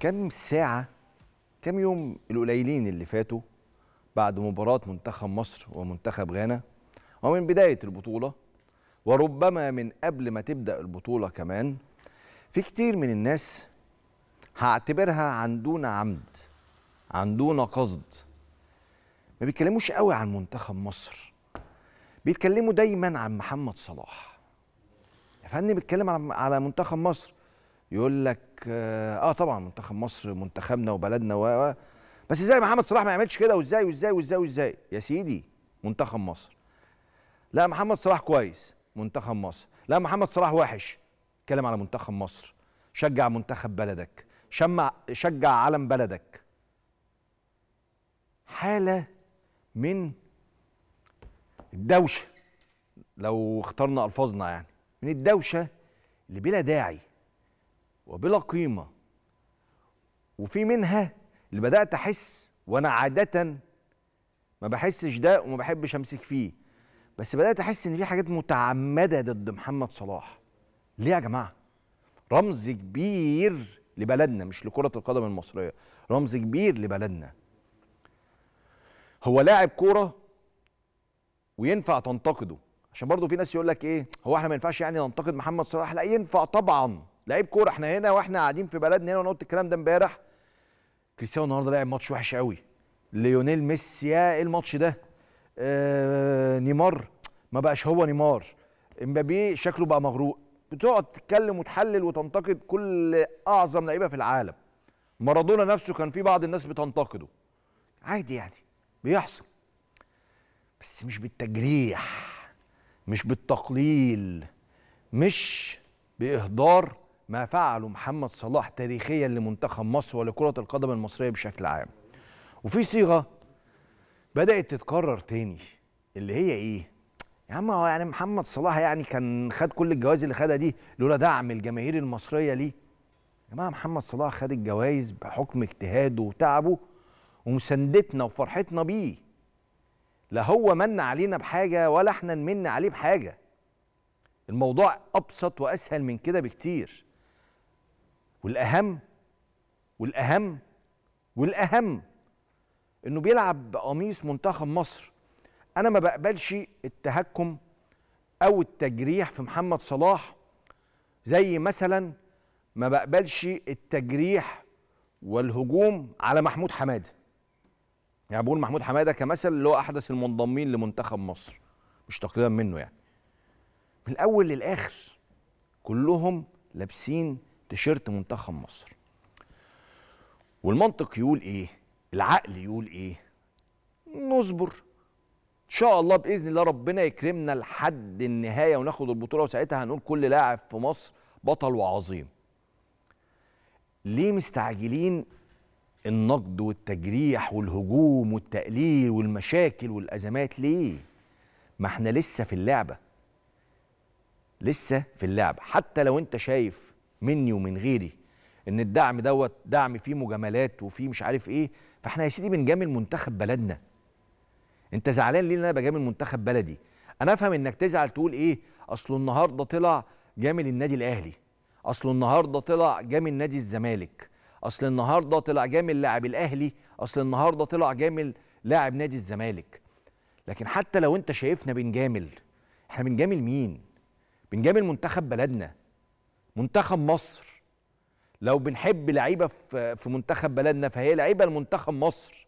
كم ساعة كم يوم القليلين اللي فاتوا بعد مباراة منتخب مصر ومنتخب غانا ومن بداية البطولة وربما من قبل ما تبدأ البطولة كمان في كتير من الناس هعتبرها عندونا عمد عندونا قصد ما بيتكلموش قوي عن منتخب مصر بيتكلموا دايما عن محمد صلاح يا فندم بيتكلم على منتخب مصر يقول لك آه،, اه طبعا منتخب مصر منتخبنا وبلدنا و بس ازاي محمد صلاح ما يعملش كده وازاي وازاي وازاي وازاي يا سيدي منتخب مصر لا محمد صلاح كويس منتخب مصر لا محمد صلاح وحش اتكلم على منتخب مصر شجع منتخب بلدك شمع شجع علم بلدك حاله من الدوشه لو اخترنا الفاظنا يعني من الدوشه اللي بلا داعي وبلا قيمه وفي منها اللي بدات احس وانا عاده ما بحسش ده وما بحبش امسك فيه بس بدات احس ان في حاجات متعمده ضد محمد صلاح ليه يا جماعه رمز كبير لبلدنا مش لكره القدم المصريه رمز كبير لبلدنا هو لاعب كوره وينفع تنتقده عشان برضه في ناس يقول لك ايه هو احنا ما ينفعش يعني ننتقد محمد صلاح لا ينفع طبعا لعيب كوره احنا هنا واحنا قاعدين في بلدنا هنا وانا قلت الكلام ده امبارح كريستيانو النهارده لعب ماتش وحش قوي ليونيل ميسي يا ايه الماتش ده آه نيمار ما بقاش هو نيمار امبابي شكله بقى مغروق بتقعد تتكلم وتحلل وتنتقد كل اعظم لعيبه في العالم مارادونا نفسه كان في بعض الناس بتنتقده عادي يعني بيحصل بس مش بالتجريح مش بالتقليل مش باهدار ما فعله محمد صلاح تاريخيا لمنتخب مصر ولكرة القدم المصرية بشكل عام وفي صيغة بدأت تتكرر تاني اللي هي ايه يا عم هو يعني محمد صلاح يعني كان خد كل الجوائز اللي خدها دي لولا دعم الجماهير المصريه ليه يا جماعه محمد صلاح خد الجوائز بحكم اجتهاده وتعبه ومساندتنا وفرحتنا بيه لا هو من علينا بحاجه ولا احنا نمن عليه بحاجه الموضوع ابسط واسهل من كده بكتير والاهم والاهم والاهم انه بيلعب بقميص منتخب مصر انا ما بقبلش التهكم او التجريح في محمد صلاح زي مثلا ما بقبلش التجريح والهجوم على محمود حماده يعني بقول محمود حماده كمثل اللي هو احدث المنضمين لمنتخب مصر مش تقريبا منه يعني من الاول للاخر كلهم لابسين تيشيرت منتخب مصر والمنطق يقول ايه العقل يقول ايه نصبر ان شاء الله باذن الله ربنا يكرمنا لحد النهايه وناخد البطوله وساعتها هنقول كل لاعب في مصر بطل وعظيم ليه مستعجلين النقد والتجريح والهجوم والتقليل والمشاكل والازمات ليه ما احنا لسه في اللعبه لسه في اللعبه حتى لو انت شايف مني ومن غيري ان الدعم دوت دعم فيه مجاملات وفيه مش عارف ايه فاحنا يا سيدي بنجامل منتخب بلدنا انت زعلان ليه ان انا بجامل منتخب بلدي انا افهم انك تزعل تقول ايه اصل النهارده طلع جامل النادي الاهلي اصل النهارده طلع جامل نادي الزمالك اصل النهارده طلع جامل لاعب الاهلي اصل النهارده طلع جامل لاعب نادي الزمالك لكن حتى لو انت شايفنا بنجامل احنا بنجامل مين بنجامل منتخب بلدنا منتخب مصر لو بنحب لعيبه في منتخب بلدنا فهي لعيبه لمنتخب مصر